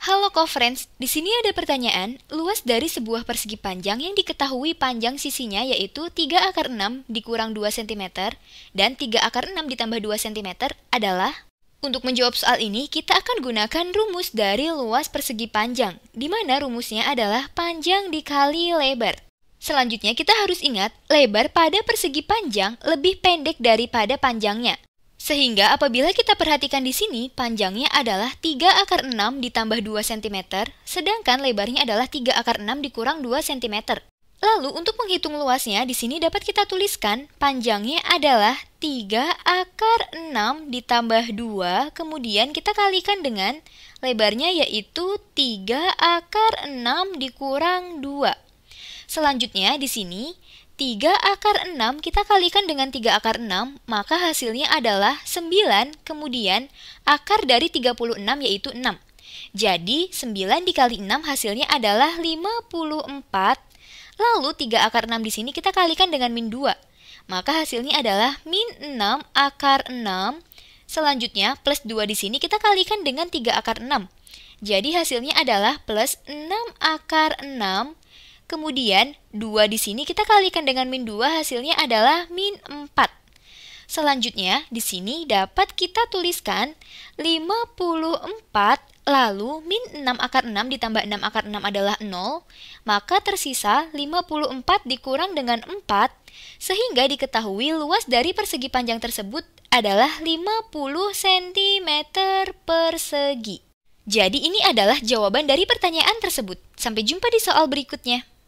Halo co-friends, di sini ada pertanyaan luas dari sebuah persegi panjang yang diketahui panjang sisinya yaitu 3 akar 6 dikurang 2 cm dan 3 akar 6 ditambah 2 cm adalah untuk menjawab soal ini, kita akan gunakan rumus dari luas persegi panjang, di mana rumusnya adalah panjang dikali lebar. Selanjutnya, kita harus ingat, lebar pada persegi panjang lebih pendek daripada panjangnya. Sehingga apabila kita perhatikan di sini, panjangnya adalah 3 akar 6 ditambah 2 cm, sedangkan lebarnya adalah 3 akar 6 dikurang 2 cm. Lalu untuk menghitung luasnya, di sini dapat kita tuliskan panjangnya adalah 3 akar 6 ditambah 2, kemudian kita kalikan dengan lebarnya yaitu 3 akar 6 dikurang 2. Selanjutnya di sini 3 akar 6 kita kalikan dengan 3 akar 6, maka hasilnya adalah 9, kemudian akar dari 36 yaitu 6. Jadi 9 dikali 6 hasilnya adalah 54, lalu 3 akar 6 di sini kita kalikan dengan min 2. Maka hasilnya adalah min 6 akar 6, selanjutnya plus 2 di sini kita kalikan dengan 3 akar 6. Jadi hasilnya adalah plus 6 akar 6, Kemudian 2 di sini kita kalikan dengan min 2 hasilnya adalah min 4. Selanjutnya di sini dapat kita tuliskan 54 Lalu, min 6 akar 6 ditambah 6 akar 6 adalah 0, maka tersisa 54 dikurang dengan 4, sehingga diketahui luas dari persegi panjang tersebut adalah 50 cm persegi. Jadi ini adalah jawaban dari pertanyaan tersebut. Sampai jumpa di soal berikutnya.